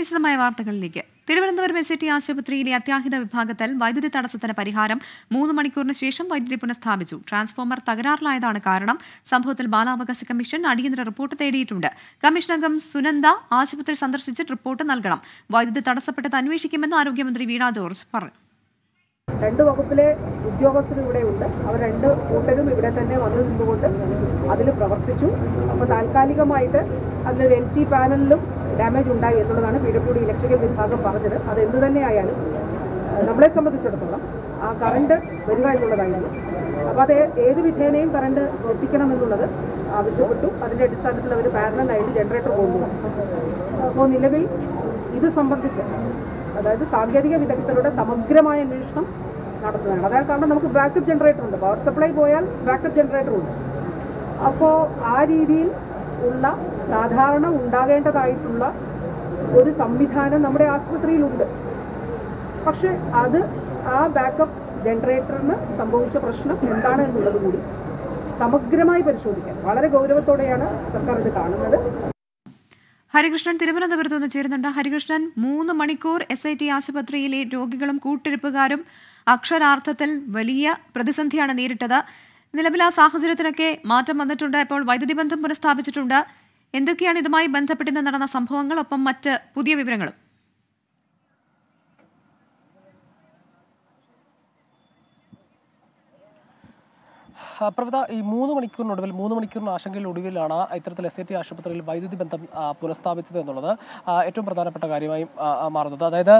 വിശദമായ വാർത്തകളിലേക്ക് Thiruvananthapuram S T ആശുപത്രിയിലെ അത്യാഹിത വിഭാഗത്തിൽ വൈദ്യുതി തടസ്സത്തിന് പരിഹാരം മൂന്ന് മണിക്കൂറിന് ശേഷം വൈദ്യുതി പുനഃസ്ഥാപിച്ചു ട്രാൻസ്ഫോമർ തകരാറിലായതാണ് കാരണം സംഭവത്തിൽ ബാലാവകാശ കമ്മീഷൻ അടിയന്തര റിപ്പോർട്ട് തേടിയിട്ടുണ്ട് കമ്മീഷൻ അംഗം സുനന്ദ ആശുപത്രി സന്ദർശിച്ച് റിപ്പോർട്ട് നൽകണം വൈദ്യുതി തടസ്സപ്പെട്ടത് അന്വേഷിക്കുമെന്ന് ആരോഗ്യമന്ത്രി വീണ ജോർജ് പറഞ്ഞു രണ്ട് വകുപ്പിലെ ഉദ്യോഗസ്ഥരും ഇവിടെ ഉണ്ട് അവർ രണ്ട് കൂട്ടരും ഇവിടെ തന്നെ വന്നു നിന്നുകൊണ്ട് അതിൽ പ്രവർത്തിച്ചു അപ്പോൾ താൽക്കാലികമായിട്ട് അതിലൊരു എൽ ടി പാനലിലും ഡാമേജ് ഉണ്ടായി എന്നുള്ളതാണ് പി ഡബ്ല്യു ഡി ഇലക്ട്രിക്കൽ വിഭാഗം പറഞ്ഞത് അത് എന്ത് തന്നെയായാലും നമ്മളെ സംബന്ധിച്ചിടത്തോളം ആ കറണ്ട് വരിക എന്നുള്ളതായിരുന്നു അപ്പോൾ അത് ഏത് വിധേനയും കറണ്ട് എത്തിക്കണം എന്നുള്ളത് ആവശ്യപ്പെട്ടു അതിൻ്റെ അടിസ്ഥാനത്തിൽ അവർ പാരലായിട്ട് ജനറേറ്റർ പോകുന്നു അപ്പോൾ നിലവിൽ ഇത് സംബന്ധിച്ച് അതായത് സാങ്കേതിക വിദഗ്ധരുടെ സമഗ്രമായ അന്വേഷണം നടത്തുന്നതാണ് അതായത് കാരണം നമുക്ക് ബാക്കപ്പ് ജനറേറ്റർ ഉണ്ട് പവർ സപ്ലൈ പോയാൽ ബാക്കപ്പ് ജനറേറ്റർ ഉണ്ട് അപ്പോൾ ആ രീതിയിൽ ഉള്ള സാധാരണ ഉണ്ടാകേണ്ടതായിട്ടുള്ള ഒരു സംവിധാനം നമ്മുടെ ആശുപത്രിയിലുണ്ട് പക്ഷെ അത് ആ ബാക്കപ്പ് ജനറേറ്ററിന് സംഭവിച്ച പ്രശ്നം എന്താണ് എന്നുള്ളത് കൂടി സമഗ്രമായി പരിശോധിക്കാൻ വളരെ ഗൗരവത്തോടെയാണ് സർക്കാർ ഇത് കാണുന്നത് ഹരികൃഷ്ണൻ തിരുവനന്തപുരത്ത് നിന്ന് ചേരുന്നുണ്ട് ഹരികൃഷ്ണൻ മൂന്ന് മണിക്കൂർ എസ് ഐ ടി ആശുപത്രിയിലെ രോഗികളും കൂട്ടിരിപ്പുകാരും അക്ഷരാർത്ഥത്തിൽ വലിയ പ്രതിസന്ധിയാണ് നേരിട്ടത് നിലവിൽ ആ സാഹചര്യത്തിനൊക്കെ മാറ്റം വന്നിട്ടുണ്ട് ഇപ്പോൾ വൈദ്യുതി ബന്ധം പുനഃസ്ഥാപിച്ചിട്ടുണ്ട് എന്തൊക്കെയാണ് ഇതുമായി ബന്ധപ്പെട്ട് നടന്ന സംഭവങ്ങൾ ഒപ്പം മറ്റ് പുതിയ വിവരങ്ങളും പ്രവിത ഈ മൂന്ന് മണിക്കൂറിനൊടുവിൽ മൂന്ന് മണിക്കൂറിന് ആശങ്കയിൽ ഒടുവിലാണ് ഇത്തരത്തിൽ എസ് ഐ ടി ആശുപത്രിയിൽ വൈദ്യുതി ബന്ധം പുനഃസ്ഥാപിച്ചത് എന്നുള്ളത് ഏറ്റവും പ്രധാനപ്പെട്ട കാര്യമായി മാറുന്നത് അതായത്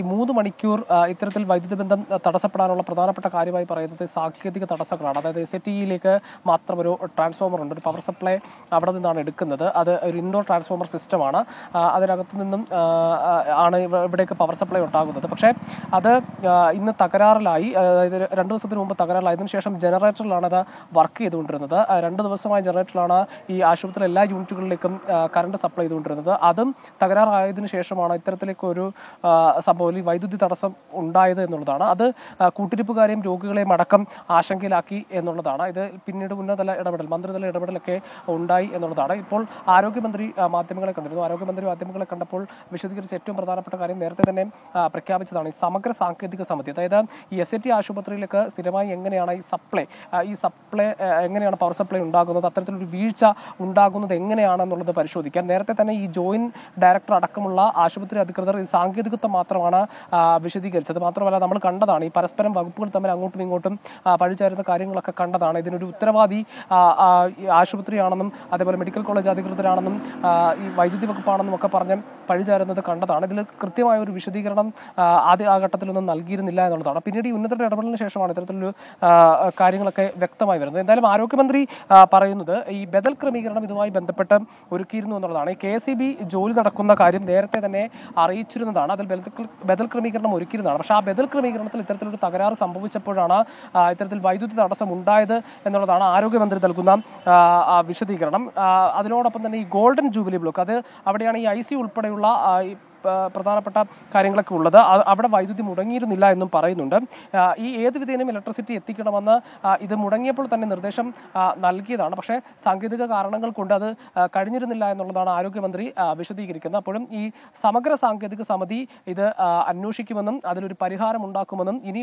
ഈ മൂന്ന് മണിക്കൂർ ഇത്തരത്തിൽ വൈദ്യുതി ബന്ധം തടസ്സപ്പെടാനുള്ള പ്രധാനപ്പെട്ട കാര്യമായി പറയുന്നത് സാങ്കേതിക തടസ്സങ്ങളാണ് അതായത് എസ് ഐ ടിയിലേക്ക് മാത്രം ഒരു ട്രാൻസ്ഫോമർ ഉണ്ട് ഒരു പവർ സപ്ലൈ അവിടെ നിന്നാണ് എടുക്കുന്നത് അത് ഒരു ഇൻഡോർ ട്രാൻസ്ഫോമർ സിസ്റ്റമാണ് അതിനകത്ത് നിന്നും ആണ് ഇവിടേക്ക് പവർ സപ്ലൈ ഉണ്ടാകുന്നത് പക്ഷേ അത് ഇന്ന് തകരാറിലായി അതായത് രണ്ട് ദിവസത്തിന് മുമ്പ് തകരാറിലായതിനു ശേഷം ജനറേറ്ററിലാണ് അത് വർക്ക് ചെയ്തുകൊണ്ടിരുന്നത് രണ്ട് ദിവസമായ ജനറേറ്ററിലാണ് ഈ ആശുപത്രിയിലെ എല്ലാ യൂണിറ്റുകളിലേക്കും കറണ്ട് സപ്ലൈ ചെയ്തുകൊണ്ടിരുന്നത് അതും തകരാറായതിനു ശേഷമാണ് ഇത്തരത്തിലേക്കൊരു ഒരു സംഭവം വൈദ്യുതി തടസ്സം ഉണ്ടായത് എന്നുള്ളതാണ് അത് കൂട്ടിരിപ്പുകാരെയും രോഗികളെയും അടക്കം ആശങ്കയിലാക്കി എന്നുള്ളതാണ് ഇത് പിന്നീട് ഉന്നതല ഇടപെടൽ മന്ത്രിതല ഇടപെടലൊക്കെ ഉണ്ടായി എന്നുള്ളതാണ് ഇപ്പോൾ ആരോഗ്യമന്ത്രി മാധ്യമങ്ങളെ കണ്ടിരുന്നു ആരോഗ്യമന്ത്രി മാധ്യമങ്ങളെ കണ്ടപ്പോൾ വിശദീകരിച്ച ഏറ്റവും പ്രധാനപ്പെട്ട കാര്യം നേരത്തെ തന്നെ പ്രഖ്യാപിച്ചതാണ് ഈ സമഗ്ര സാങ്കേതിക സമിതി അതായത് ഈ എസ് എ ടി ആശുപത്രിയിലേക്ക് സ്ഥിരമായി എങ്ങനെയാണ് ഈ സപ്ലൈ ഈ സപ്ലൈ എങ്ങനെയാണ് പവർ സപ്ലൈ ഉണ്ടാകുന്നത് അത്തരത്തിലൊരു വീഴ്ച ഉണ്ടാകുന്നത് എങ്ങനെയാണെന്നുള്ളത് പരിശോധിക്കാൻ നേരത്തെ തന്നെ ഈ ജോയിന്റ് ഡയറക്ടർ അടക്കമുള്ള ആശുപത്രി അധികൃതർ ഈ സാങ്കേതികത്വം മാത്രമാണ് വിശദീകരിച്ചത് മാത്രമല്ല നമ്മൾ കണ്ടതാണ് ഈ പരസ്പരം വകുപ്പുകൾ തമ്മിൽ അങ്ങോട്ടും ഇങ്ങോട്ടും പഴിചേരുന്ന കാര്യങ്ങളൊക്കെ കണ്ടതാണ് ഇതിനൊരു ഉത്തരവാദി ആശുപത്രിയാണെന്നും അതേപോലെ മെഡിക്കൽ കോളേജ് അധികൃതരാണെന്നും ഈ വൈദ്യുതി വകുപ്പാണെന്നും ഒക്കെ പറഞ്ഞ് പഴിചേരുന്നത് കണ്ടതാണ് ഇതിൽ കൃത്യമായ ഒരു വിശദീകരണം ആദ്യ ആ ഘട്ടത്തിലൊന്നും നൽകിയിരുന്നില്ല എന്നുള്ളതാണ് പിന്നീട് ഈ ഉന്നതരുടെ ഇടപെടലിന് ശേഷമാണ് ഇത്തരത്തിലൊരു കാര്യങ്ങളൊക്കെ വ്യക്തം വ്യക്തമായി വരുന്നത് എന്തായാലും ആരോഗ്യമന്ത്രി പറയുന്നത് ഈ ബദൽ ക്രമീകരണം ഇതുമായി ബന്ധപ്പെട്ട് ഒരുക്കിയിരുന്നു എന്നുള്ളതാണ് കെ എസ് ജോലി നടക്കുന്ന കാര്യം നേരത്തെ തന്നെ അറിയിച്ചിരുന്നതാണ് അതിൽ ബദൽ ക്രമീകരണം ഒരുക്കിയിരുന്നതാണ് പക്ഷേ ആ ബദൽ ക്രമീകരണത്തിൽ ഇത്തരത്തിലൊരു തകരാറ് സംഭവിച്ചപ്പോഴാണ് ഇത്തരത്തിൽ വൈദ്യുതി തടസ്സം ഉണ്ടായത് എന്നുള്ളതാണ് ആരോഗ്യമന്ത്രി നൽകുന്ന വിശദീകരണം അതിനോടൊപ്പം തന്നെ ഈ ഗോൾഡൻ ജൂബിലി ബ്ലോക്ക് അത് അവിടെയാണ് ഈ ഐ സി ഉൾപ്പെടെയുള്ള പ്രധാനപ്പെട്ട കാര്യങ്ങളൊക്കെ ഉള്ളത് അവിടെ വൈദ്യുതി മുടങ്ങിയിരുന്നില്ല എന്നും പറയുന്നുണ്ട് ഈ ഏത് വിധേനയും ഇലക്ട്രിസിറ്റി എത്തിക്കണമെന്ന് ഇത് മുടങ്ങിയപ്പോൾ തന്നെ നിർദ്ദേശം നൽകിയതാണ് പക്ഷേ സാങ്കേതിക കാരണങ്ങൾ കൊണ്ട് അത് കഴിഞ്ഞിരുന്നില്ല എന്നുള്ളതാണ് ആരോഗ്യമന്ത്രി വിശദീകരിക്കുന്നത് അപ്പോഴും ഈ സമഗ്ര സാങ്കേതിക സമിതി ഇത് അന്വേഷിക്കുമെന്നും അതിലൊരു പരിഹാരം ഉണ്ടാക്കുമെന്നും ഇനി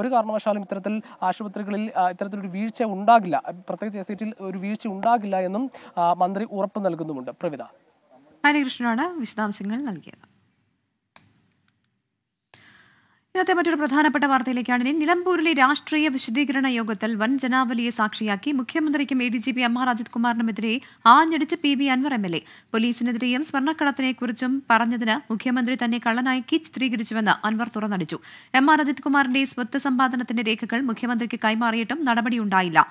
ഒരു കാരണവശാലും ഇത്തരത്തിൽ ആശുപത്രികളിൽ ഇത്തരത്തിലൊരു വീഴ്ച ഉണ്ടാകില്ല പ്രത്യേകിച്ച് എസ് ഒരു വീഴ്ച ഉണ്ടാകില്ല എന്നും മന്ത്രി ഉറപ്പ് നൽകുന്നുമുണ്ട് പ്രവിധ ഹരികൃഷ്ണനാണ് വിശദാംശങ്ങൾ നൽകിയത് ഇന്നത്തെ മറ്റൊരു പ്രധാനപ്പെട്ട വാർത്തയിലേക്കാണ് നിലമ്പൂരിലെ രാഷ്ട്രീയ വിശദീകരണ യോഗത്തിൽ വൻ ജനാവലിയെ സാക്ഷിയാക്കി മുഖ്യമന്ത്രിക്കും A D G P M R Ajith കുമാറിനുമെതിരെ ആഞ്ഞടിച്ച് P V Anvar M L A പോലീസിനെതിരെയും സ്വർണ്ണക്കടത്തിനെക്കുറിച്ചും പറഞ്ഞതിന് മുഖ്യമന്ത്രി തന്നെ കള്ളനായിക്കി ചിത്രീകരിച്ചുവെന്ന് അൻവർ തുറന്നടിച്ചു എം ആർ അജിത് കുമാറിന്റെ സ്വത്ത് സമ്പാദനത്തിന്റെ രേഖകൾ മുഖ്യമന്ത്രിക്ക് കൈമാറിയിട്ടും നടപടിയുണ്ടായില്ല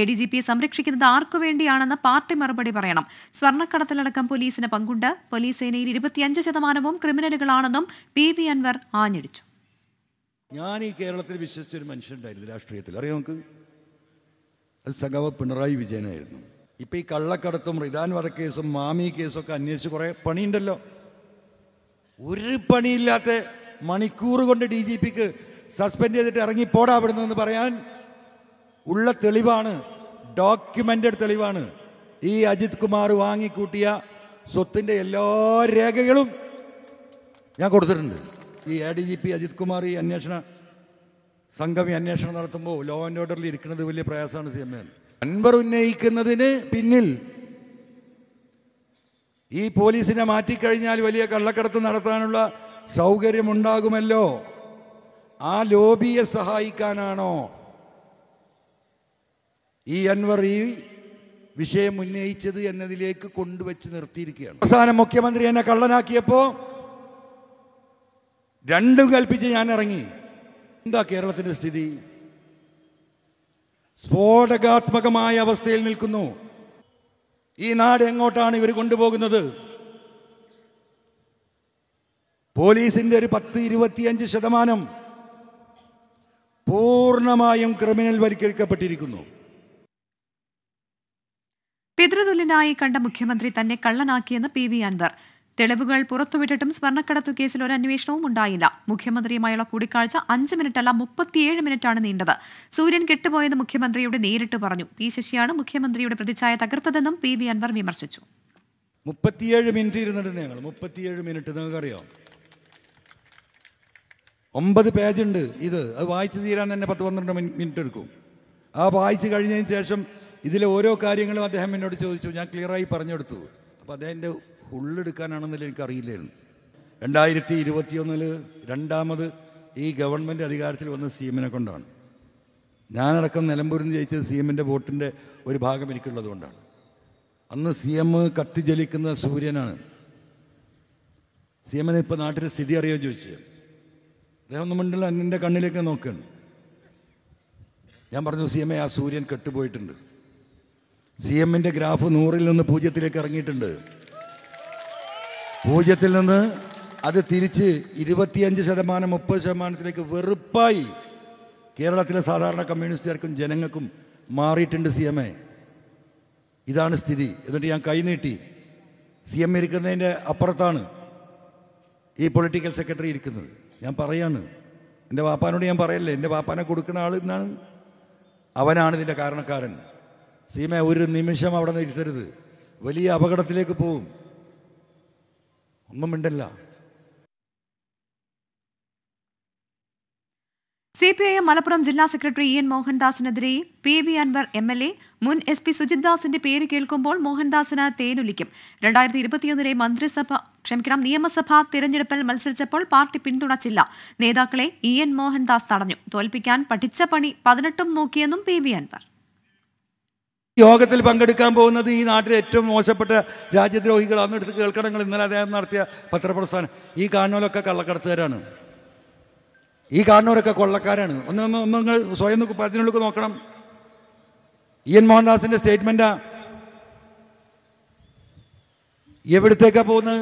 എ ഡി ജി പിയെ സംരക്ഷിക്കുന്നത് ആർക്കുവേണ്ടിയാണെന്ന് പാർട്ടി മറുപടി പറയണം സ്വർണ്ണക്കടത്തിലടക്കം പോലീസിന് പങ്കുണ്ട് പോലീസ് സേനയിൽ ഇരുപത്തിയഞ്ച് ശതമാനവും ക്രിമിനലുകളാണെന്നും പി വി അൻവർ ആഞ്ഞടിച്ചു ഞാൻ ഈ കേരളത്തിൽ വിശ്വസിച്ചൊരു മനുഷ്യനുണ്ടായിരുന്നു രാഷ്ട്രീയത്തിൽ അറിയാം നമുക്ക് അത് സഖാവ് പിണറായി വിജയനായിരുന്നു ഇപ്പം ഈ കള്ളക്കടത്തും റിതാൻ വധക്കേസും മാമി ഒക്കെ അന്വേഷിച്ച് കുറേ പണിയുണ്ടല്ലോ ഒരു പണിയില്ലാത്ത മണിക്കൂർ കൊണ്ട് ഡി ജി പിക്ക് സസ്പെൻഡ് ചെയ്തിട്ട് ഇറങ്ങിപ്പോടാ അവിടുന്ന് എന്ന് പറയാൻ ഉള്ള തെളിവാണ് ഡോക്യുമെൻ്റഡ് തെളിവാണ് ഈ അജിത് കുമാർ വാങ്ങിക്കൂട്ടിയ സ്വത്തിൻ്റെ എല്ലാ രേഖകളും ഞാൻ കൊടുത്തിട്ടുണ്ട് ഈ A D G P Ajith Kumar ഈ അന്വേഷണ സംഘം ഈ അന്വേഷണം നടത്തുമ്പോൾ ലോ ആൻഡ് ഓർഡറിൽ ഇരിക്കുന്നത് വലിയ പ്രയാസമാണ് സി എം എ അൻവർ ഉന്നയിക്കുന്നതിന് പിന്നിൽ ഈ പോലീസിനെ മാറ്റിക്കഴിഞ്ഞാൽ വലിയ കള്ളക്കടത്ത് നടത്താനുള്ള സൗകര്യമുണ്ടാകുമല്ലോ ആ ലോബിയെ സഹായിക്കാനാണോ ഈ അൻവർ ഈ വിഷയം ഉന്നയിച്ചത് എന്നതിലേക്ക് കൊണ്ടുവച്ച് നിർത്തിയിരിക്കുകയാണ് അവസാനം മുഖ്യമന്ത്രി എന്നെ കള്ളനാക്കിയപ്പോൾ രണ്ടും കൽപ്പിച്ച് ഞാൻ ഇറങ്ങി എന്താ കേരളത്തിന്റെ സ്ഥിതി സ്ഫോടകാത്മകമായ അവസ്ഥയിൽ നിൽക്കുന്നു ഈ നാട് എങ്ങോട്ടാണ് ഇവർ കൊണ്ടുപോകുന്നത് പോലീസിന്റെ ഒരു പത്ത് ഇരുപത്തിയഞ്ച് ശതമാനം പൂർണ്ണമായും ക്രിമിനൽ വൽക്കരിക്കപ്പെട്ടിരിക്കുന്നു പിതൃതുല്യനായി കണ്ട മുഖ്യമന്ത്രി തന്നെ കള്ളനാക്കിയെന്ന് പി വി അൻവർ തെളിവുകൾ പുറത്തുവിട്ടിട്ടും സ്വർണ്ണക്കടത്തു കേസിൽ ഒരു അന്വേഷണവും ഉണ്ടായില്ല മുഖ്യമന്ത്രിയുമായുള്ള കൂടിക്കാഴ്ച അഞ്ച് മിനിറ്റല്ല മുപ്പത്തിയേഴ് മിനിറ്റാണ് നീണ്ടത് സൂര്യൻ കെട്ടുപോയെന്ന് മുഖ്യമന്ത്രിയുടെ നേരിട്ട് പറഞ്ഞു പി ശശിയാണ് മുഖ്യമന്ത്രിയുടെ പ്രതിച്ഛായ തകർത്തതെന്നും പി വി അൻവർ വിമർശിച്ചു മുപ്പത്തിയേഴ് മിനിറ്റ് ഇരുന്നിട്ടുണ്ട് ഞങ്ങൾ മുപ്പത്തിയേഴ് മിനിറ്റ് നിങ്ങൾക്കറിയാം ഒമ്പത് പേജുണ്ട് ഇത് അത് വായിച്ചു തീരാൻ തന്നെ പത്ത് പന്ത്രണ്ട് മിനിറ്റ് എടുക്കും ആ വായിച്ചു കഴിഞ്ഞതിന് ശേഷം ഇതിലെ ഓരോ കാര്യങ്ങളും അദ്ദേഹം എന്നോട് ചോദിച്ചു ഞാൻ ക്ലിയറായി പറഞ്ഞെടുത്തു അപ്പോൾ അദ്ദേഹത്തിൻ്റെ ഉള്ളെടുക്കാനാണെന്നില്ല എനിക്കറിയില്ലായിരുന്നു രണ്ടായിരത്തി ഇരുപത്തിയൊന്നിൽ രണ്ടാമത് ഈ ഗവൺമെൻറ് അധികാരത്തിൽ വന്ന സി എമ്മിനെ കൊണ്ടാണ് ഞാനടക്കം നിലമ്പൂരിൽ നിന്ന് ജയിച്ചത് സി എമ്മിൻ്റെ വോട്ടിൻ്റെ ഒരു ഭാഗം എനിക്കുള്ളത് കൊണ്ടാണ് അന്ന് സി എം കത്തി സൂര്യനാണ് സി എമ്മിനെ ഇപ്പോൾ നാട്ടിലെ സ്ഥിതി അറിയോ ചോദിച്ചത് അദ്ദേഹം ഒന്നും മിണ്ടില്ല എൻ്റെ കണ്ണിലേക്ക് നോക്കുകയാണ് ഞാൻ പറഞ്ഞു സി എം എ ആ സൂര്യൻ കെട്ടുപോയിട്ടുണ്ട് സി എമ്മിൻ്റെ ഗ്രാഫ് നൂറിൽ നിന്ന് പൂജ്യത്തിലേക്ക് ഇറങ്ങിയിട്ടുണ്ട് പൂജ്യത്തിൽ നിന്ന് അത് തിരിച്ച് ഇരുപത്തിയഞ്ച് ശതമാനം മുപ്പത് ശതമാനത്തിലേക്ക് വെറുപ്പായി കേരളത്തിലെ സാധാരണ കമ്മ്യൂണിസ്റ്റുകാർക്കും ജനങ്ങൾക്കും മാറിയിട്ടുണ്ട് സി എം എ ഇതാണ് സ്ഥിതി എന്നിട്ട് ഞാൻ കൈനീട്ടി സി എം ഇരിക്കുന്നതിൻ്റെ അപ്പുറത്താണ് ഈ പൊളിറ്റിക്കൽ സെക്രട്ടറി ഇരിക്കുന്നത് ഞാൻ പറയാണ് എൻ്റെ വാപ്പാനോട് ഞാൻ പറയല്ലേ എൻ്റെ വാപ്പാനെ കൊടുക്കുന്ന ആൾ എന്നാണ് അവനാണ് ഇതിൻ്റെ കാരണക്കാരൻ സീമ ഒരു നിമിഷം അവിടെ നിന്ന് ഇരുത്തരുത് വലിയ അപകടത്തിലേക്ക് പോകും ഒന്നും മിണ്ടല്ല C P I M Malappuram ജില്ലാ സെക്രട്ടറി ഇ എൻ മോഹൻദാസിനെതിരെ P V Anvar M L A മുൻ എസ് പി സുജിത്ദാസിന്റെ പേര് കേൾക്കുമ്പോൾ മോഹൻദാസിന് തേനൊലിക്കും രണ്ടായിരത്തി ഇരുപത്തിയൊന്നിലെ മന്ത്രിസഭ ക്ഷമിക്കണം നിയമസഭാ തിരഞ്ഞെടുപ്പിൽ മത്സരിച്ചപ്പോൾ പാർട്ടി പിന്തുണച്ചില്ല നേതാക്കളെ ഇ എൻ മോഹൻദാസ് തടഞ്ഞു തോൽപ്പിക്കാൻ പഠിച്ച പണി പതിനെട്ടും നോക്കിയെന്നും പി വി അൻവർ യോഗത്തിൽ പങ്കെടുക്കാൻ പോകുന്നത് ഈ നാട്ടിലെ ഏറ്റവും മോശപ്പെട്ട രാജ്യദ്രോഹികൾ അന്നെടുത്ത് കേൾക്കണങ്ങൾ ഇന്നലെ അദ്ദേഹം നടത്തിയ പത്രപ്രസ്ഥാനം ഈ കാണുന്നവരൊക്കെ കള്ളക്കടത്തുകാരാണ് ഈ കാണുന്നവരൊക്കെ കൊള്ളക്കാരാണ് ഒന്ന് ഒന്ന് നിങ്ങൾ സ്വയം നോക്കും പതിനുള്ളിൽ നോക്കണം ഇ എൻ മോഹൻദാസിന്റെ സ്റ്റേറ്റ്മെന്റാ എവിടത്തേക്കാ പോകുന്നത്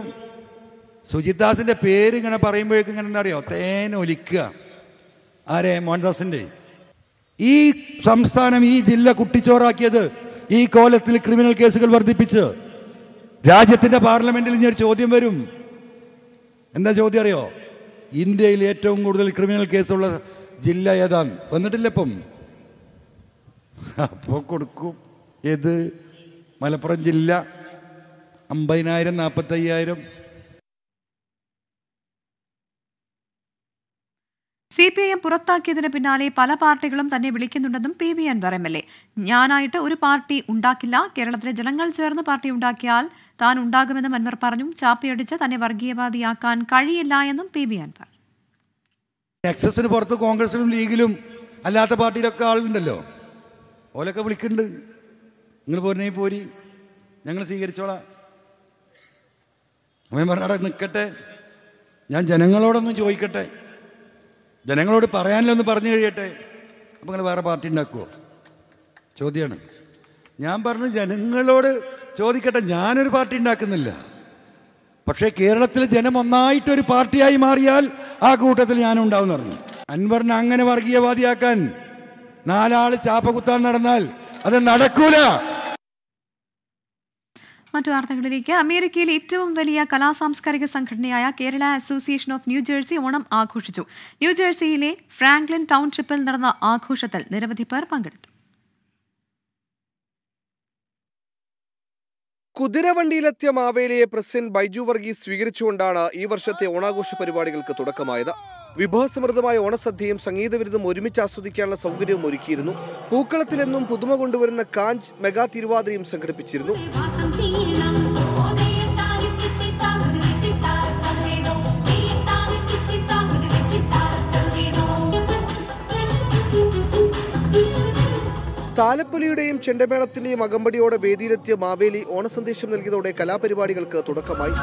സുജിത് പേര് ഇങ്ങനെ പറയുമ്പോഴേക്കും ഇങ്ങനെ എന്താ അറിയോ തേനൊലിക്കുക ആരെ മോഹൻദാസിന്റെ ഈ സംസ്ഥാനം ഈ ജില്ല കുട്ടിച്ചോറാക്കിയത് ഈ കോലത്തിൽ ക്രിമിനൽ കേസുകൾ വർദ്ധിപ്പിച്ച് രാജ്യത്തിന്റെ പാർലമെന്റിൽ ഇനി ഒരു ചോദ്യം വരും എന്താ ചോദ്യം അറിയോ ഇന്ത്യയിൽ ഏറ്റവും കൂടുതൽ ക്രിമിനൽ കേസുള്ള ജില്ല ഏതാണ് വന്നിട്ടില്ല ഇപ്പം അപ്പോൾ കൊടുക്കും ഏത് മലപ്പുറം ജില്ല അമ്പതിനായിരം നാൽപ്പത്തയ്യായിരം സി പി ഐ എം പുറത്താക്കിയതിന് പിന്നാലെ പല പാർട്ടികളും തന്നെ വിളിക്കുന്നുണ്ടെന്നും P V Anvar M L A ഞാനായിട്ട് ഒരു പാർട്ടി ഉണ്ടാക്കില്ല കേരളത്തിലെ ജനങ്ങൾ ചേർന്ന് പാർട്ടി ഉണ്ടാക്കിയാൽ താൻ ഉണ്ടാകുമെന്നും അൻവർ പറഞ്ഞു ചാപ്പിയടിച്ച് തന്നെ വർഗീയവാദിയാക്കാൻ കഴിയില്ല എന്നും പി വി എൻ പറഞ്ഞു പുറത്ത് കോൺഗ്രസിലും ലീഗിലും അല്ലാത്ത പാർട്ടിയിലൊക്കെ ആളുണ്ടല്ലോ ഓലൊക്കെ വിളിക്കുന്നുണ്ട് ഞങ്ങൾ സ്വീകരിച്ചോളാം അവൻ നിൽക്കട്ടെ ഞാൻ ജനങ്ങളോടൊന്നും ചോദിക്കട്ടെ ജനങ്ങളോട് പറയാനില്ലെന്ന് പറഞ്ഞു കഴിയട്ടെ അപ്പം നിങ്ങൾ വേറെ പാർട്ടി ഉണ്ടാക്കുമോ ചോദ്യമാണ് ഞാൻ പറഞ്ഞു ജനങ്ങളോട് ചോദിക്കട്ടെ ഞാനൊരു പാർട്ടി ഉണ്ടാക്കുന്നില്ല പക്ഷേ കേരളത്തിലെ ജനം ഒന്നായിട്ടൊരു പാർട്ടിയായി മാറിയാൽ ആ കൂട്ടത്തിൽ ഞാനുണ്ടാവും പറഞ്ഞു അൻവറിനെ അങ്ങനെ വർഗീയവാദിയാക്കാൻ നാലാൾ ചാപ്പകുത്താൻ നടന്നാൽ അത് നടക്കൂല മറ്റു വാർത്തകളിലേക്ക് അമേരിക്കയിലെ ഏറ്റവും വലിയ കലാ സാംസ്കാരിക സംഘടനയായ Kerala association of New Jersey Onam ആഘോഷിച്ചു ന്യൂജേഴ്സിയിലെ ഫ്രാങ്ക്ലിൻ ടൗൺഷിപ്പിൽ നടന്ന ആഘോഷത്തിൽ നിരവധി പേർ പങ്കെടുത്തു കുതിരവണ്ടിയിലെത്തിയ മാവേലിയെ പ്രസിഡന്റ് ബൈജു വർഗീസ് സ്വീകരിച്ചുകൊണ്ടാണ് ഈ വർഷത്തെ ഓണാഘോഷ പരിപാടികൾക്ക് തുടക്കമായത് വിഭവസമൃദ്ധമായ ഓണസദ്യയും സംഗീതവിരുദ്ധം ഒരുമിച്ച് ആസ്വദിക്കാനുള്ള സൗകര്യവും ഒരുക്കിയിരുന്നു പൂക്കളത്തിലെന്നും പുതുമ കൊണ്ടുവരുന്ന കാഞ്ച് മെഗാ തിരുവാതിരയും സംഘടിപ്പിച്ചിരുന്നു താലപ്പൊലിയുടെയും ചെണ്ടമേളത്തിന്റെയും അകമ്പടിയോടെ വേദിയിലെത്തിയ മാവേലി ഓണസന്ദേശം നൽകിയതോടെ കലാപരിപാടികൾക്ക് തുടക്കമായി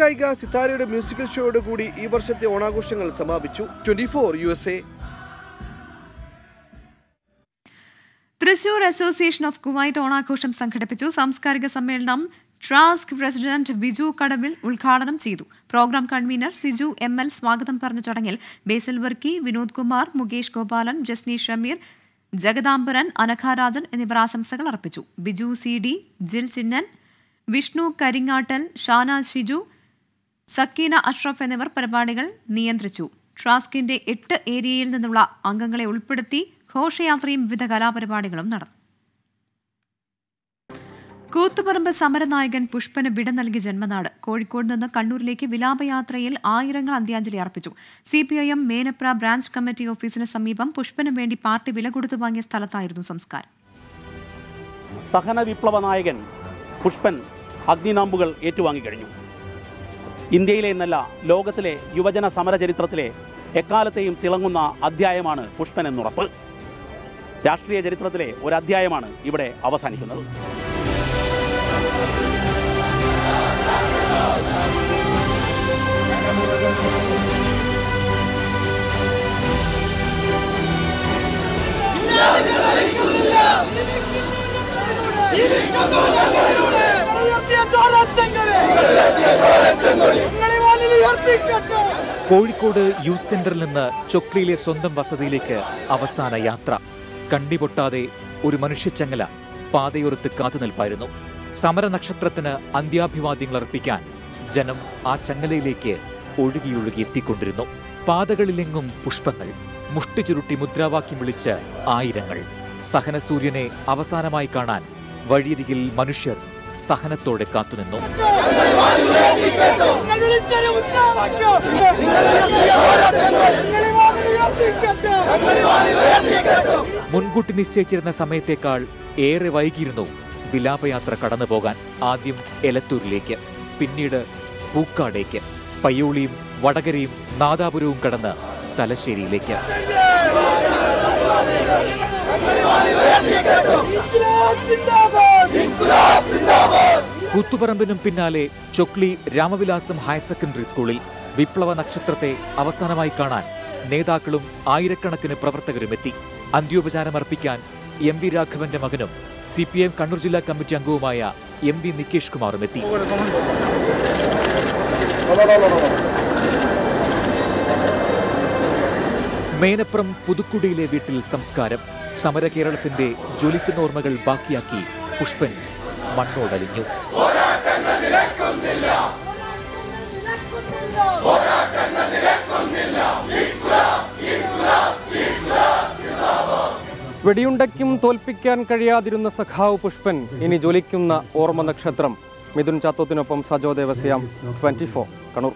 ഗായിക സിതാരയുടെ മ്യൂസിക്കൽ കൂടി ഈ വർഷത്തെ ഓണാഘോഷങ്ങൾ സമാപിച്ചു twenty four U S A Thrissur association of Kuwait ഓണാഘോഷം സംഘടിപ്പിച്ചു സാംസ്കാരിക സമ്മേളനം ട്രാസ്ക് പ്രസിഡന്റ് ബിജു കടവിൽ ഉദ്ഘാടനം ചെയ്തു programme convener Siju M L സ്വാഗതം പറഞ്ഞ ചടങ്ങിൽ ബേസിൽ വർക്കി വിനോദ് കുമാർ മുകേഷ് ഗോപാലൻ ജസ്നി ഷമീർ ജഗദാംബരൻ അനഘാരാജൻ എന്നിവർ ആശംസകൾ അർപ്പിച്ചു ബിജു സി ഡി ജിൽ ചിന്നൻ വിഷ്ണു കരിങ്ങാട്ടൽ ഷാന ഷിജു സക്കീന അഷ്റഫ് എന്നിവർ പരിപാടികൾ നിയന്ത്രിച്ചു ട്രാസ്കിന്റെ എട്ട് ഏരിയയിൽ നിന്നുള്ള അംഗങ്ങളെ ഉൾപ്പെടുത്തി ഘോഷയാത്രയും വിവിധ കലാപരിപാടികളും നടന്നു കൂത്തുപറമ്പ് സമരനായകൻ പുഷ്പന് വിട നൽകി ജന്മനാട് കോഴിക്കോട് നിന്ന് കണ്ണൂരിലേക്ക് വിലാപയാത്രയിൽ ആയിരങ്ങൾ അന്ത്യാഞ്ജലി അർപ്പിച്ചു C P I M Menapra branch committee ഓഫീസിന് സമീപം പുഷ്പന് വേണ്ടി പാർട്ടി വില കൊടുത്തു വാങ്ങിയ സ്ഥലത്തായിരുന്നു സംസ്കാരം സഹന വിപ്ലവ നായകൻ പുഷ്പൻ അഗ്നിനാമ്പുകൾ ഏറ്റുവാങ്ങിക്കഴിഞ്ഞു ഇന്ത്യയിലെ എന്നല്ല ലോകത്തിലെ യുവജന സമര ചരിത്രത്തിലെ എക്കാലത്തെയും തിളങ്ങുന്ന അധ്യായമാണ് പുഷ്പൻ എന്നുറപ്പ് രാഷ്ട്രീയ ചരിത്രത്തിലെ ഒരു അധ്യായമാണ് ഇവിടെ അവസാനിക്കുന്നത് കോഴിക്കോട് യൂത്ത് സെന്ററിൽ നിന്ന് ചൊക്രിയിലെ സ്വന്തം വസതിയിലേക്ക് അവസാന യാത്ര പൊട്ടാതെ ഒരു മനുഷ്യച്ചങ്ങല പാതയോരത്ത് കാത്തുനിൽപ്പായിരുന്നു സമര നക്ഷത്രത്തിന് അന്ത്യാഭിവാദ്യങ്ങൾ അർപ്പിക്കാൻ ജനം ആ ചങ്ങലയിലേക്ക് ഒഴുകിയൊഴുകി എത്തിക്കൊണ്ടിരുന്നു പാതകളിലെങ്ങും പുഷ്പങ്ങൾ മുഷ്ടി ചുരുട്ടി മുദ്രാവാക്യം വിളിച്ച് ആയിരങ്ങൾ സഹനസൂര്യനെ അവസാനമായി കാണാൻ വഴിയരികിൽ മനുഷ്യർ സഹനത്തോടെ കാത്തുനിന്നു മുൻകൂട്ടി നിശ്ചയിച്ചിരുന്ന സമയത്തേക്കാൾ ഏറെ വൈകിയിരുന്നു വിലാപയാത്ര കടന്നു പോകാൻ ആദ്യം എലത്തൂരിലേക്ക് പിന്നീട് പൂക്കാടേക്ക് പയ്യോളിയും വടകരയും നാദാപുരവും കടന്ന് തലശ്ശേരിയിലേക്ക് കുത്തുപറമ്പിനും പിന്നാലെ ചൊക്ലി രാമവിലാസം ഹയർ സെക്കൻഡറി സ്കൂളിൽ വിപ്ലവ നക്ഷത്രത്തെ അവസാനമായി കാണാൻ നേതാക്കളും ആയിരക്കണക്കിന് പ്രവർത്തകരും എത്തി അന്ത്യോപചാരം അർപ്പിക്കാൻ എം വി രാഘവന്റെ മകനും സി പി എം കണ്ണൂർ ജില്ലാ കമ്മിറ്റി അംഗവുമായ എം വി നികേഷ് കുമാറും എത്തി മേനപ്പുറം പുതുക്കുടിയിലെ വീട്ടിൽ സംസ്കാരം സമര കേരളത്തിന്റെ ജ്വലിക്കുന്ന ഓർമ്മകൾ ബാക്കിയാക്കി പുഷ്പൻ മണ്ണോടലിഞ്ഞു വെടിയുണ്ടയ്ക്കും തോൽപ്പിക്കാൻ കഴിയാതിരുന്ന സഖാവ് പുഷ്പൻ ഇനി ജ്വലിക്കുന്ന ഓർമ്മ നക്ഷത്രം മിഥുൻ ചാത്തോത്തിനൊപ്പം സജോ ദേവസ്യാം ട്വന്റി ഫോർ കണ്ണൂർ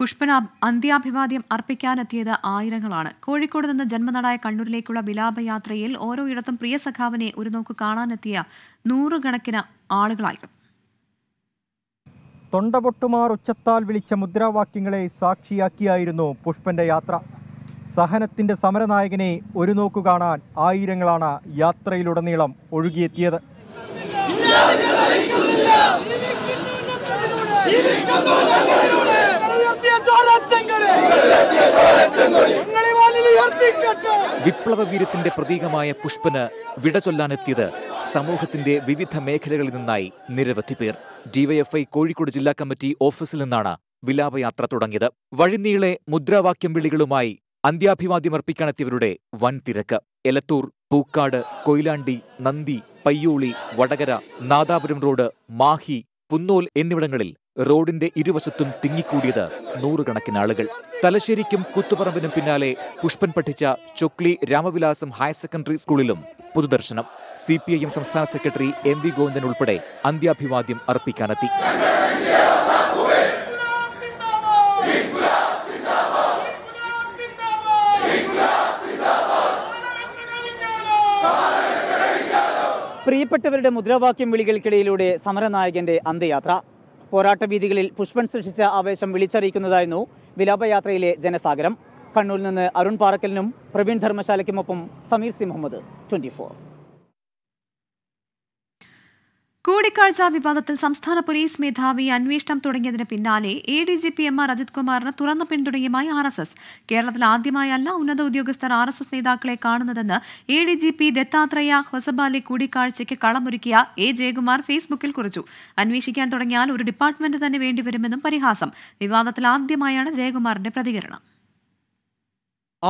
പുഷ്പന അന്ത്യാഭിവാദ്യം അർപ്പിക്കാനെത്തിയത് ആയിരങ്ങളാണ് കോഴിക്കോട് നിന്ന് ജന്മനാടായ കണ്ണൂരിലേക്കുള്ള വിലാപയാത്രയിൽ ഇടത്തും പ്രിയ സഖാവിനെ ഒരു നോക്ക് കാണാനെത്തിയ നൂറുകണക്കിന് ആളുകളായിരുന്നു തൊണ്ടപൊട്ടുമാർ ഉച്ചത്താൽ വിളിച്ച മുദ്രാവാക്യങ്ങളെ സാക്ഷിയാക്കിയായിരുന്നു പുഷ്പന്റെ യാത്ര സഹനത്തിന്റെ സമരനായകനെ ഒരു നോക്കു കാണാൻ ആയിരങ്ങളാണ് യാത്രയിലുടനീളം ഒഴുകിയെത്തിയത് വിപ്ലവ വീരത്തിന്റെ പ്രതീകമായ പുഷ്പന് വിട ചൊല്ലാനെത്തിയത് സമൂഹത്തിന്റെ വിവിധ മേഖലകളിൽ നിന്നായി നിരവധി പേർ ഡിവൈഎഫ്ഐ കോഴിക്കോട് ജില്ലാ കമ്മിറ്റി ഓഫീസിൽ നിന്നാണ് വിലാപയാത്ര തുടങ്ങിയത് വഴിനീളെ മുദ്രാവാക്യം വിളികളുമായി അന്ത്യാഭിവാദ്യമർപ്പിക്കാനെത്തിയവരുടെ വൻ തിരക്ക് എലത്തൂർ പൂക്കാട് കൊയിലാണ്ടി നന്ദി പയ്യോളി വടകര നാദാപുരം റോഡ് മാഹി പുന്നോൽ എന്നിവിടങ്ങളിൽ റോഡിന്റെ ഇരുവശത്തും തിങ്ങിക്കൂടിയത് നൂറുകണക്കിന് ആളുകൾ തലശ്ശേരിക്കും കുത്തുപറമ്പിനും പിന്നാലെ പുഷ്പൻ പഠിച്ച ചൊക്ലി രാമവിലാസം ഹയർ സെക്കൻഡറി സ്കൂളിലും പൊതുദർശനം സി പി ഐ എം സംസ്ഥാന സെക്രട്ടറി എം വി ഗോവിന്ദൻ ഉൾപ്പെടെ അന്ത്യാഭിവാദ്യം അർപ്പിക്കാനെത്തി പ്രിയപ്പെട്ടവരുടെ മുദ്രാവാക്യം വിളികൾക്കിടയിലൂടെ സമരനായകന്റെ അന്ത്യയാത്ര പോരാട്ട വീതികളിൽ പുഷ്പൻ സൃഷ്ടിച്ച ആവേശം വിളിച്ചറിയിക്കുന്നതായിരുന്നു വിലാപയാത്രയിലെ ജനസാഗരം കണ്ണൂരിൽ നിന്ന് അരുൺ പാറക്കലിനും പ്രവീൺ ധർമ്മശാലയ്ക്കുമൊപ്പം സമീർ സി മുഹമ്മദ് ട്വന്റി കൂടിക്കാഴ്ച വിവാദത്തിൽ സംസ്ഥാന പോലീസ് മേധാവി അന്വേഷണം തുടങ്ങിയതിന് പിന്നാലെ A D G P M R Ajith കുമാറിന് തുറന്ന പിന്തുണയുമായി ആർ എസ് എസ് കേരളത്തിൽ ആദ്യമായല്ല ഉന്നത ഉദ്യോഗസ്ഥർ ആർ എസ് എസ് നേതാക്കളെ കാണുന്നതെന്ന് A D G P Dattatreya Hosabale കൂടിക്കാഴ്ചയ്ക്ക് കളമൊരുക്കിയ എ ജയകുമാർ ഫേസ്ബുക്കിൽ കുറിച്ചു അന്വേഷിക്കാൻ തുടങ്ങിയാൽ ഒരു ഡിപ്പാർട്ട്മെന്റ് തന്നെ വേണ്ടിവരുമെന്നും പരിഹാസം വിവാദത്തിൽ ആദ്യമായാണ് ജയകുമാറിന്റെ പ്രതികരണം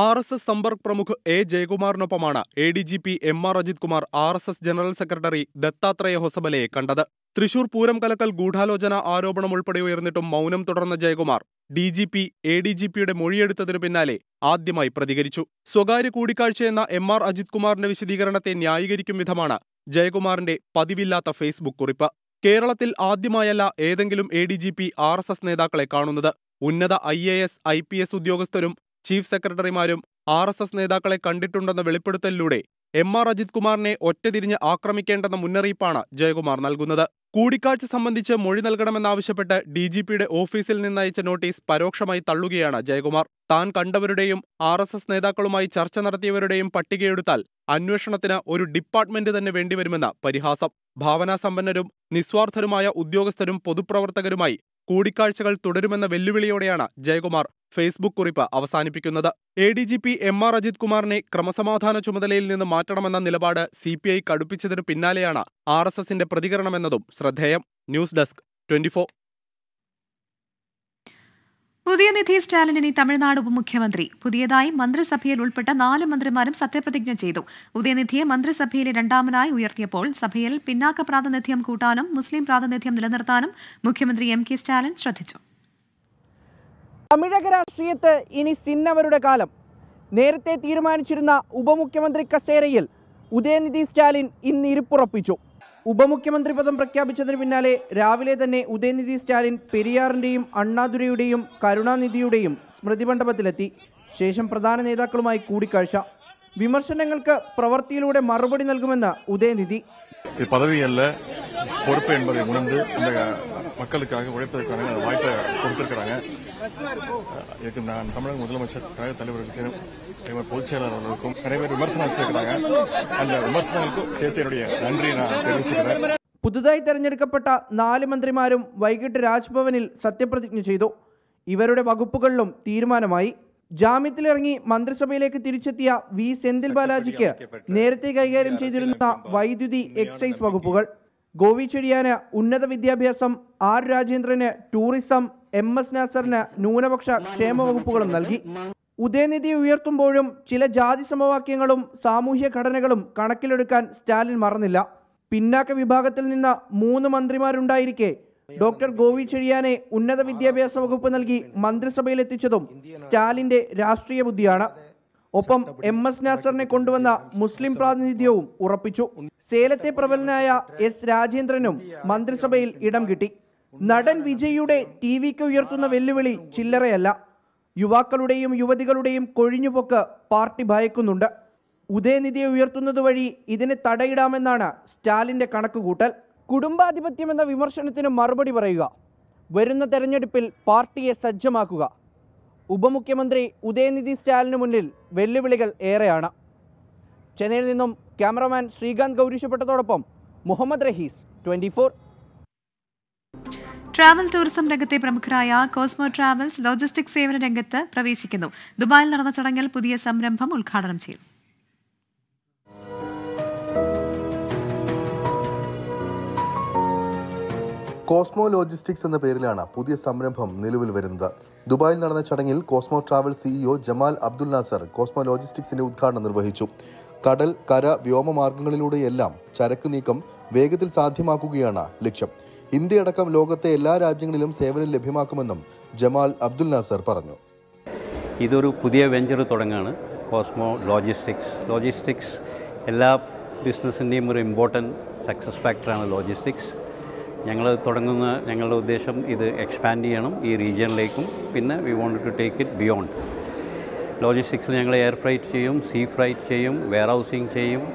R S S Sampark Pramukh A ജയകുമാറിനൊപ്പമാണ് A D G P M R Ajith Kumar R S S general secretary Dattatreya ഹൊസബലയെ കണ്ടത് തൃശൂർ പൂരം കലക്കൽ ഗൂഢാലോചന ആരോപണം ഉൾപ്പെടെ ഉയർന്നിട്ടും മൗനം തുടർന്ന Jayakumar D G P A D G പിയുടെ മൊഴിയെടുത്തതിനു പിന്നാലെ ആദ്യമായി പ്രതികരിച്ചു സ്വകാര്യ കൂടിക്കാഴ്ചയെന്ന എം ആർ അജിത് കുമാറിന്റെ വിശദീകരണത്തെ ന്യായീകരിക്കും വിധമാണ് ജയകുമാറിന്റെ പതിവില്ലാത്ത ഫേസ്ബുക്ക് കുറിപ്പ് കേരളത്തിൽ ആദ്യമായല്ല ഏതെങ്കിലും A D G P R S S നേതാക്കളെ കാണുന്നത് ഉന്നത I A S I P S ഉദ്യോഗസ്ഥരും ചീഫ് സെക്രട്ടറിമാരും ആർ എസ് എസ് നേതാക്കളെ കണ്ടിട്ടുണ്ടെന്ന വെളിപ്പെടുത്തലിലൂടെ എം ആർ അജിത് കുമാറിനെ ഒറ്റതിരിഞ്ഞ് ആക്രമിക്കേണ്ടെന്ന മുന്നറിയിപ്പാണ് ജയകുമാർ നൽകുന്നത് കൂടിക്കാഴ്ച സംബന്ധിച്ച് മൊഴി നൽകണമെന്നാവശ്യപ്പെട്ട് ഡി ജി പിയുടെ ഓഫീസിൽ നിന്നയച്ച നോട്ടീസ് പരോക്ഷമായി തള്ളുകയാണ് ജയകുമാർ താൻ കണ്ടവരുടെയും ആർ എസ് എസ് നേതാക്കളുമായി ചർച്ച നടത്തിയവരുടെയും പട്ടികയെടുത്താൽ അന്വേഷണത്തിന് ഒരു ഡിപ്പാർട്ട്മെന്റ് തന്നെ വേണ്ടിവരുമെന്ന പരിഹാസം ഭാവനാസമ്പന്നരും നിസ്വാർത്ഥരുമായ ഉദ്യോഗസ്ഥരും പൊതുപ്രവർത്തകരുമായി കൂടിക്കാഴ്ചകൾ തുടരുമെന്ന വെല്ലുവിളിയോടെയാണ് ജയകുമാർ ഫേസ്ബുക്ക് കുറിപ്പ് അവസാനിപ്പിക്കുന്നത് A D G P M R Ajith കുമാറിനെ ക്രമസമാധാന ചുമതലയിൽ നിന്ന് മാറ്റണമെന്ന നിലപാട് സി പി ഐ കടുപ്പിച്ചതിനു പിന്നാലെയാണ് ആർ എസ് എസിന്റെ പ്രതികരണമെന്നതും ശ്രദ്ധേയം ന്യൂസ് ഡെസ്ക് ട്വന്റി ഉദയനിധി സ്റ്റാലിനെ തമിഴ്നാട് ഉപമുഖ്യമന്ത്രി പുതിയതായി മന്ത്രിസഭയിൽ ഉൾപ്പെട്ട നാല് മന്ത്രിമാരും സത്യപ്രതിജ്ഞ ചെയ്തു ഉദയനിധിയെ മന്ത്രിസഭയിലെ രണ്ടാമനായി ഉയർത്തിയപ്പോൾ സഭയിൽ പിന്നാക്ക പ്രാതിനിധ്യം കൂട്ടാനും മുസ്ലിം പ്രാതിനിധ്യം നിലനിർത്താനും മുഖ്യമന്ത്രി എം കെ സ്റ്റാലിൻ ശ്രദ്ധിച്ചു തമിഴക രാഷ്ട്രീയത്ത് ഇനി സിന്നവരുടെ കാലം നേരത്തെ തീരുമാനിച്ചിരുന്ന ഉപമുഖ്യമന്ത്രി കസേരയിൽ ഉദയനിധി സ്റ്റാലിൻ ഇന്ന് ഇരിപ്പുറപ്പിച്ചു ഉപമുഖ്യമന്ത്രി പദം പ്രഖ്യാപിച്ചതിന് പിന്നാലെ രാവിലെ തന്നെ ഉദയനിധി സ്റ്റാലിൻ പെരിയാറിൻ്റെയും അണ്ണാദുരയുടെയും കരുണാനിധിയുടെയും സ്മൃതി മണ്ഡപത്തിലെത്തി ശേഷം പ്രധാന നേതാക്കളുമായി കൂടിക്കാഴ്ച വിമർശനങ്ങൾക്ക് പ്രവൃത്തിയിലൂടെ മറുപടി നൽകുമെന്ന് ഉദയനിധി പദവിയല്ല பொறுப்பு என்பதை ഉണർന്ന് இந்த மக்களுக்காக உழைப்பதற்கான வாய்ப்பை கொடுத்திருக்கிறாங்க இதுக்கு நான் தமிழக முதலமைச்சர் கழக தலைவர்களுக்கு எங்கள் பொதுச் நிறைய பேர் விமர்சனம் வச்சிருக்கிறாங்க அந்த விமர்சனங்களுக்கும் சேர்த்து என்னுடைய நான் தெரிவிச்சுக்கிறேன் പുതുതായി തെരഞ്ഞെടുക്കപ്പെട്ട നാല് മന്ത്രിമാരും വൈകിട്ട് രാജ്ഭവനിൽ സത്യപ്രതിജ്ഞ ചെയ്തു ഇവരുടെ വകുപ്പുകളിലും തീരുമാനമായി ജാമ്യത്തിലിറങ്ങി മന്ത്രിസഭയിലേക്ക് തിരിച്ചെത്തിയ വി സെന്തിൽ ബാലാജിക്ക് നേരത്തെ കൈകാര്യം ചെയ്തിരുന്ന വൈദ്യുതി എക്സൈസ് വകുപ്പുകൾ ഗോവി ചെടിയാന് ഉന്നത വിദ്യാഭ്യാസം ആർ രാജേന്ദ്രന് ടൂറിസം എം എസ് നാസറിന് ന്യൂനപക്ഷ ക്ഷേമ വകുപ്പുകളും നൽകി ഉദയനിധി ഉയർത്തുമ്പോഴും ചില ജാതി സമവാക്യങ്ങളും സാമൂഹ്യ ഘടനകളും കണക്കിലെടുക്കാൻ സ്റ്റാലിൻ മറന്നില്ല പിന്നാക്ക വിഭാഗത്തിൽ നിന്ന് മൂന്ന് മന്ത്രിമാരുണ്ടായിരിക്കെ ഡോക്ടർ ഗോവി ചെഴിയാനെ ഉന്നത വിദ്യാഭ്യാസ വകുപ്പ് നൽകി മന്ത്രിസഭയിലെത്തിച്ചതും സ്റ്റാലിന്റെ രാഷ്ട്രീയ ബുദ്ധിയാണ് ഒപ്പം എം എസ് നാസറിനെ കൊണ്ടുവന്ന മുസ്ലിം പ്രാതിനിധ്യവും ഉറപ്പിച്ചു സേലത്തെ പ്രബലനായ എസ് രാജേന്ദ്രനും മന്ത്രിസഭയിൽ ഇടം കിട്ടി നടൻ വിജയ്യുടെ ടി വിക്ക് ഉയർത്തുന്ന വെല്ലുവിളി ചില്ലറയല്ല യുവാക്കളുടെയും യുവതികളുടെയും കൊഴിഞ്ഞുപോക്ക് പാർട്ടി ഭയക്കുന്നുണ്ട് ഉദയനിധിയെ ഉയർത്തുന്നത് വഴി ഇതിന് തടയിടാമെന്നാണ് സ്റ്റാലിൻ്റെ കണക്കുകൂട്ടൽ കുടുംബാധിപത്യം എന്ന വിമർശനത്തിന് മറുപടി പറയുക വരുന്ന തെരഞ്ഞെടുപ്പിൽ പാർട്ടിയെ സജ്ജമാക്കുക ഉപമുഖ്യമന്ത്രി ഉദയനിധി സ്റ്റാലിന് മുന്നിൽ വെല്ലുവിളികൾ ഏറെയാണ് ചെന്നൈയിൽ നിന്നും ക്യാമറമാൻ ശ്രീകാന്ത് ഗൗരീഷപ്പെട്ടതോടൊപ്പം Muhammad Rahees twenty travel tourism രംഗത്തെ പ്രമുഖരായ കോസ്മോ ട്രാവൽസ് ലോജിസ്റ്റിക് സേവന രംഗത്ത് പ്രവേശിക്കുന്നു ദുബായിൽ നടന്ന ചടങ്ങിൽ പുതിയ സംരംഭം ഉദ്ഘാടനം ചെയ്തു കോസ്മോ ലോജിസ്റ്റിക്സ് എന്ന പേരിലാണ് പുതിയ സംരംഭം നിലവിൽ വരുന്നത് ദുബായിൽ നടന്ന ചടങ്ങിൽ Cosmo travel CEO Jamal Abdul Nasser Cosmo ലോജിസ്റ്റിക്സിന്റെ ഉദ്ഘാടനം നിർവഹിച്ചു കടൽ കര വ്യോമ മാർഗങ്ങളിലൂടെയെല്ലാം ചരക്ക് നീക്കം വേഗത്തിൽ സാധ്യമാക്കുകയാണ് ലക്ഷ്യം ഇന്ത്യ അടക്കം ലോകത്തെ എല്ലാ രാജ്യങ്ങളിലും സേവനം ലഭ്യമാക്കുമെന്നും ജമാൽ അബ്ദുൽ നാസർ പറഞ്ഞു ഇതൊരു പുതിയ വെഞ്ചർ തുടങ്ങുകയാണ് കോസ്മോ ലോജിസ്റ്റിക്സ് ലോജിസ്റ്റിക്സ് എല്ലാ ബിസിനസ്സിൻ്റെയും ഒരു ഇമ്പോർട്ടൻറ്റ് സക്സസ് ഫാക്ടറാണ് ലോജിസ്റ്റിക്സ് ഞങ്ങൾ തുടങ്ങുന്ന ഞങ്ങളുടെ ഉദ്ദേശം ഇത് എക്സ്പാൻഡ് ചെയ്യണം ഈ റീജിയനിലേക്കും പിന്നെ we want to take it beyond ലോജിസ്റ്റിക്സിൽ ഞങ്ങൾ എയർ ഫ്രൈറ്റ് ചെയ്യും സീ ഫ്രൈറ്റ് ചെയ്യും വെയർ ഹൗസിങ് ചെയ്യും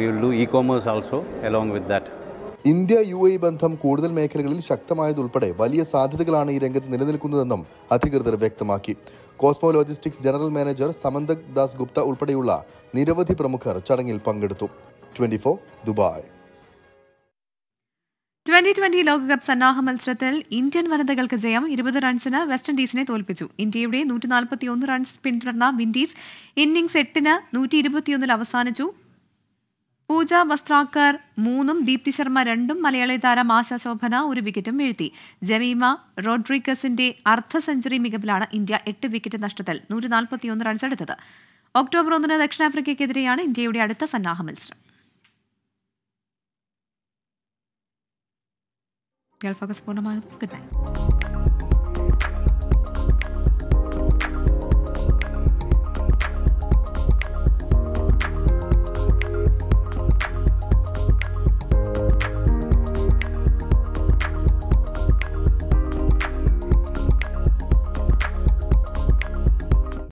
we will do ecommerce also along with that India U A ബന്ധം കൂടുതൽ മേഖലകളിൽ ശക്തമായതുൾപ്പെടെ വലിയ സാധ്യതകളാണ് ഈ രംഗത്ത് നിലനിൽക്കുന്നതെന്നും അധികൃതർ വ്യക്തമാക്കി Cosmo logistics general manager Samantak Das Gupta ഉൾപ്പെടെയുള്ള നിരവധി പ്രമുഖർ ചടങ്ങിൽ പങ്കെടുത്തു ട്വന്റി ദുബായ് ട്വന്റി ട്വന്റി ലോകകപ്പ് സന്നാഹ മത്സരത്തിൽ ഇന്ത്യൻ വനിതകൾക്ക് ജയം ഇരുപത് റൺസിന് വെസ്റ്റ് ഇൻഡീസിനെ തോൽപ്പിച്ചു ഇന്ത്യയുടെ നൂറ്റി നാൽപ്പത്തി ഒന്ന് റൺസ് പിന്തുടർന്ന വിൻഡീസ് ഇന്നിംഗ്സ് എട്ടിന് നൂറ്റി ഇരുപത്തിയൊന്നിൽ അവസാനിച്ചു പൂജ വസ്ത്രാക്കർ മൂന്നും ദീപ്തി ശർമ്മ രണ്ടും മലയാളി താരം ആശ ശോഭന ഒരു വിക്കറ്റും വീഴ്ത്തി ജമീമ റോഡ്രിഗസിന്റെ അർദ്ധ സെഞ്ചുറി മികവിലാണ് ഇന്ത്യ എട്ട് വിക്കറ്റ് നഷ്ടത്തിൽ നൂറ്റി നാൽപ്പത്തിയൊന്ന് റൺസ് എടുത്തത് ഒക്ടോബർ ഒന്നിന് ദക്ഷിണാഫ്രിക്കയ്ക്കെതിരെയാണ് ഇന്ത്യയുടെ അടുത്ത സന്നാഹ മത്സരം ഗൾഫ് ഫോക്കസ് പൂർണ്ണമായും ഗുഡ് നൈറ്റ്